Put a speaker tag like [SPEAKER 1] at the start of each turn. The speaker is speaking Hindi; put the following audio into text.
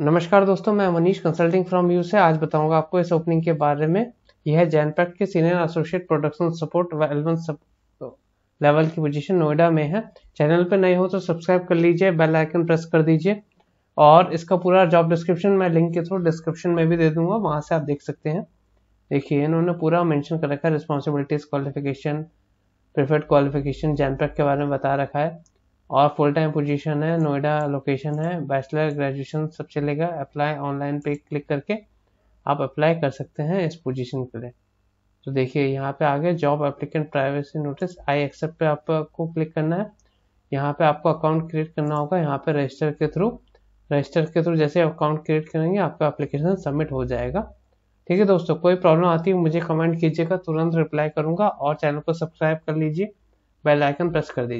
[SPEAKER 1] नमस्कार दोस्तों मैं मनीष कंसल्टिंग फ्रॉम यू से आज बताऊंगा आपको इस ओपनिंग के बारे में यह है जैनपैक्ट के senior associate production support sub level की पोजीशन नोएडा में है चैनल पर नए हो तो सब्सक्राइब कर लीजिए बेल आइकन प्रेस कर दीजिए और इसका पूरा जॉब डिस्क्रिप्शन मैं लिंक के थ्रू डिस्क्रिप्शन में भी दे दूंगा वहाँ से आप देख सकते हैं देखिए इन्होंने पूरा मेंशन कर रखा है responsibilities qualification preferred qualification Genpact के बारे में बता रखा है और फुल टाइम पोजीशन है नोएडा लोकेशन है बैचलर ग्रेजुएशन सब चलेगा अप्लाई ऑनलाइन पे क्लिक करके आप अप्लाई कर सकते हैं इस पोजीशन के लिए तो देखिए यहाँ पे आगे job applicant privacy notice I accept पे आपको क्लिक करना है यहाँ पे आपको अकाउंट क्रिएट करना होगा यहाँ पे रजिस्टर के थ्रू रजिस्टर के थ्रू जैसे अकाउंट क्रिएट करेंगे आपका एप्लीकेशन सबमिट हो जाएगा ठीक है दोस्तों कोई प्रॉब्लम आती है मुझे कमेंट कीजिएगा तुरंत रिप्लाई करूंगा और चैनल को सब्सक्राइब कर लीजिए बेल आइकन प्रेस कर दीजिए